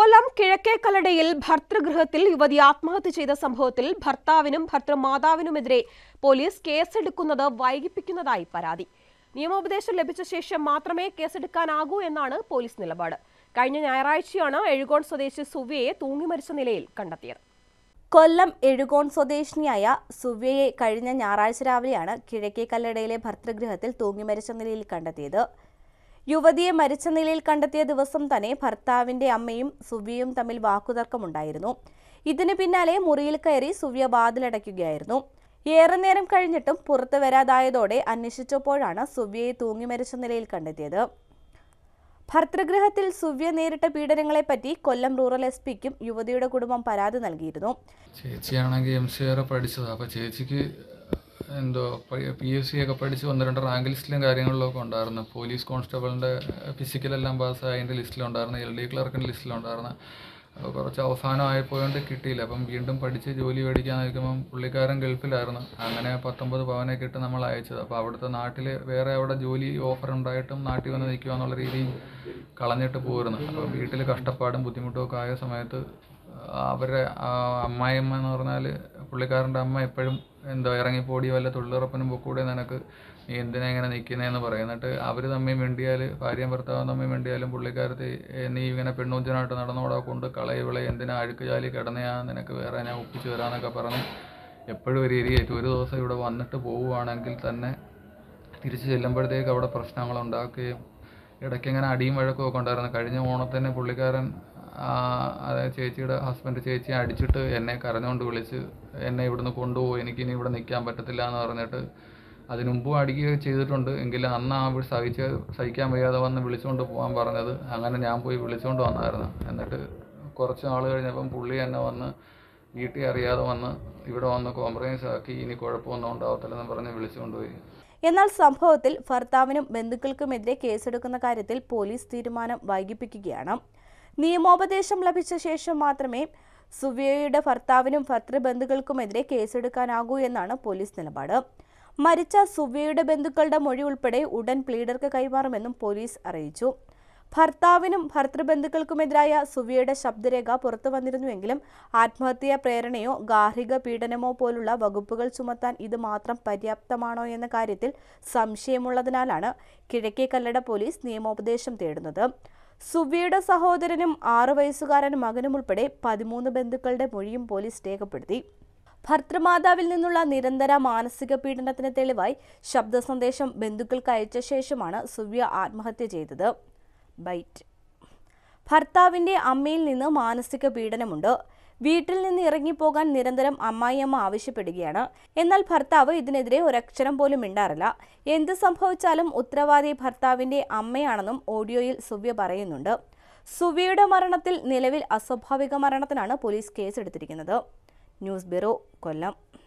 കൊല്ലം കിഴക്കേക്കലടയിൽ ഭർത്തൃഗൃഹത്തിൽ യുവതി ആത്മഹത്യ ചെയ്ത സംഭവത്തിൽ ഭർത്താവിനും ഭർത്തൃമാതാവിനുമെതിരെ പോലീസ് കേസെടുക്കുന്നത് വൈകിപ്പിക്കുന്നതായി പരാതി നിയമോപദേശം ലഭിച്ച ശേഷം മാത്രമേ കേസെടുക്കാനാകൂ എന്നാണ് പോലീസ് നിലപാട് കഴിഞ്ഞ ഞായറാഴ്ചയാണ് എഴുകോൺ സ്വദേശി സുവ്യയെ തൂങ്ങിമരിച്ച നിലയിൽ കണ്ടെത്തിയത് കൊല്ലം എഴുകോൺ സ്വദേശിനിയായ സുവ്യയെ കഴിഞ്ഞ ഞായറാഴ്ച രാവിലെയാണ് കിഴക്കേക്കല്ലടയിലെ ഭർത്തൃഗൃഹത്തിൽ തൂങ്ങിമരിച്ച നിലയിൽ കണ്ടെത്തിയത് യുവതിയെ മരിച്ച നിലയിൽ കണ്ടെത്തിയ ദിവസം തന്നെ ഭർത്താവിന്റെ അമ്മയും സുവിയും തമ്മിൽ വാക്കുതർക്കമുണ്ടായിരുന്നു ഇതിനു പിന്നാലെ മുറിയിൽ കയറി സുവ്യ വാതിലടയ്ക്കുകയായിരുന്നു ഏറെ നേരം കഴിഞ്ഞിട്ടും പുറത്തു വരാതായതോടെ അന്വേഷിച്ചപ്പോഴാണ് സുവ്യയെ തൂങ്ങി മരിച്ച നിലയിൽ കണ്ടെത്തിയത് ഭർത്തൃഗൃഹത്തിൽ സുവ്യ നേരിട്ട പീഡനങ്ങളെപ്പറ്റി കൊല്ലം റൂറൽ എസ് പിക്കും യുവതിയുടെ കുടുംബം പരാതി നൽകിയിരുന്നു ചേച്ചിയാണെങ്കിൽ എം സി വരെ പഠിച്ചത് അപ്പോൾ ചേച്ചിക്ക് എന്തോ പി എസ് സി ഒക്കെ പഠിച്ച് ഒന്ന് രണ്ട് റാങ്ക് ലിസ്റ്റിലും കാര്യങ്ങളിലൊക്കെ ഉണ്ടായിരുന്നു പോലീസ് കോൺസ്റ്റബിളിൻ്റെ ഫിസിക്കലെല്ലാം പാസ്സായതിൻ്റെ ലിസ്റ്റിലുണ്ടായിരുന്നു എൽ ഡി ക്ലർക്കിൻ്റെ ലിസ്റ്റിലുണ്ടായിരുന്നു അപ്പോൾ കുറച്ച് അവസാനമായപ്പോഴുകൊണ്ട് കിട്ടിയില്ല അപ്പം വീണ്ടും പഠിച്ച് ജോലി മേടിക്കാൻ പുള്ളിക്കാരൻ ഗൾഫിലായിരുന്നു അങ്ങനെ പത്തൊമ്പത് പവനൊക്കെ ഇട്ട് നമ്മൾ അയച്ചത് അപ്പോൾ അവിടുത്തെ നാട്ടിൽ വേറെ അവിടെ ജോലി ഓഫർ ഉണ്ടായിട്ടും നാട്ടിൽ വന്ന് നിൽക്കുക എന്നുള്ള രീതിയിൽ കളഞ്ഞിട്ട് പോയിരുന്നു അപ്പോൾ വീട്ടിൽ കഷ്ടപ്പാടും ബുദ്ധിമുട്ടും ഒക്കെ ആയ സമയത്ത് അവരുടെ അമ്മായിയമ്മ എന്ന് പറഞ്ഞാൽ പുള്ളിക്കാരൻ്റെ അമ്മ എപ്പോഴും എന്തോ ഇറങ്ങിപ്പോടി വല്ല തൊഴിലുറപ്പിനും പൊക്കൂടെ നിനക്ക് നീ എന്തിനാ ഇങ്ങനെ നിൽക്കുന്നതെന്ന് പറയും എന്നിട്ട് അവർ തമ്മിൽ മിണ്ടിയാൽ ഭാര്യയും ഭർത്താവും തമ്മിൽ മിണ്ടിയാലും പുള്ളിക്കാരത്തി നീ ഇങ്ങനെ പെണ്ണൂഞ്ചനായിട്ട് നടന്നോടാ കൊണ്ട് കളയവിളെ എന്തിനാ ജാലി കിടന്നയാ നിനക്ക് വേറെ ഞാൻ ഒപ്പിച്ച് വരാമെന്നൊക്കെ പറഞ്ഞ് എപ്പോഴും ഒരു ഏരിയയായിട്ട് ഒരു ദിവസം ഇവിടെ വന്നിട്ട് പോവുകയാണെങ്കിൽ തന്നെ തിരിച്ചു ചെല്ലുമ്പോഴത്തേക്ക് അവിടെ പ്രശ്നങ്ങൾ ഉണ്ടാക്കുകയും ഇടയ്ക്ക് ഇങ്ങനെ അടിയും വഴക്കും ഒക്കെ ഉണ്ടായിരുന്നു കഴിഞ്ഞ ഓണത്തിന് പുള്ളിക്കാരൻ അതായത് ചേച്ചിയുടെ ഹസ്ബൻഡ് ചേച്ചിയെ അടിച്ചിട്ട് എന്നെ കരഞ്ഞുകൊണ്ട് വിളിച്ച് എന്നെ ഇവിടുന്ന് കൊണ്ടുപോകും എനിക്ക് ഇനി ഇവിടെ നിൽക്കാൻ പറ്റത്തില്ല എന്ന് പറഞ്ഞിട്ട് അതിനു അടിക്കുകയൊക്കെ ചെയ്തിട്ടുണ്ട് എങ്കിൽ അന്ന് ആ സഹിച്ച് സഹിക്കാൻ വയ്യാതെ വന്ന് വിളിച്ചുകൊണ്ട് പോകാൻ പറഞ്ഞത് അങ്ങനെ ഞാൻ പോയി വിളിച്ചുകൊണ്ട് വന്നായിരുന്നു എന്നിട്ട് കുറച്ച് നാൾ കഴിഞ്ഞപ്പം പുള്ളി എന്നെ വന്ന് വീട്ടിൽ അറിയാതെ വന്ന് ഇവിടെ വന്ന് കോംപ്രമൈസ് ആക്കി ഇനി കുഴപ്പമൊന്നും ഉണ്ടാവത്തില്ലെന്ന് പറഞ്ഞ് വിളിച്ചുകൊണ്ടുപോയി എന്നാൽ സംഭവത്തിൽ ഭർത്താവിനും ബന്ധുക്കൾക്കുമെതിരെ കേസെടുക്കുന്ന കാര്യത്തിൽ പോലീസ് തീരുമാനം വൈകിപ്പിക്കുകയാണ് നിയമോപദേശം ലഭിച്ച ശേഷം മാത്രമേ സുവിയയുടെ ഭർത്താവിനും ഭർത്തൃബന്ധുക്കൾക്കുമെതിരെ കേസെടുക്കാനാകൂ എന്നാണ് പോലീസ് നിലപാട് മരിച്ച സുവിയയുടെ ബന്ധുക്കളുടെ മൊഴി ഉൾപ്പെടെ ഉടൻ പ്ലീഡർക്ക് കൈമാറുമെന്നും പോലീസ് അറിയിച്ചു ഭർത്താവിനും ഭർത്തൃബന്ധുക്കൾക്കുമെതിരായ സുവിയയുടെ ശബ്ദരേഖ പുറത്തു വന്നിരുന്നുവെങ്കിലും ആത്മഹത്യാ പ്രേരണയോ ഗാർഹിക പീഡനമോ പോലുള്ള വകുപ്പുകൾ ചുമത്താൻ ഇത് മാത്രം പര്യാപ്തമാണോ എന്ന കാര്യത്തിൽ സംശയമുള്ളതിനാലാണ് കിഴക്കേ കല്ലട പോലീസ് നിയമോപദേശം തേടുന്നത് സുബിയുടെ സഹോദരനും ആറു വയസ്സുകാരൻ മകനും ഉൾപ്പെടെ പതിമൂന്ന് ബന്ധുക്കളുടെ മൊഴിയും പോലീസ് രേഖപ്പെടുത്തി ഭർത്തൃമാതാവിൽ നിന്നുള്ള നിരന്തര മാനസിക പീഡനത്തിന് തെളിവായി ശബ്ദ സന്ദേശം ബന്ധുക്കൾക്ക് അയച്ച ശേഷമാണ് സുവ്യ ആത്മഹത്യ ചെയ്തത് ബൈറ്റ് ഭർത്താവിന്റെ അമ്മയിൽ നിന്ന് മാനസിക പീഡനമുണ്ട് വീട്ടിൽ നിന്ന് ഇറങ്ങിപ്പോകാൻ നിരന്തരം അമ്മായിയമ്മ ആവശ്യപ്പെടുകയാണ് എന്നാൽ ഭർത്താവ് ഇതിനെതിരെ ഒരക്ഷരം പോലും മിണ്ടാറില്ല എന്ത് സംഭവിച്ചാലും ഉത്തരവാദി ഭർത്താവിന്റെ അമ്മയാണെന്നും ഓഡിയോയിൽ സുവ്യ പറയുന്നുണ്ട് സുവ്യയുടെ മരണത്തിൽ നിലവിൽ അസ്വാഭാവിക മരണത്തിനാണ് പോലീസ് കേസെടുത്തിരിക്കുന്നത് ന്യൂസ് ബ്യൂറോ കൊല്ലം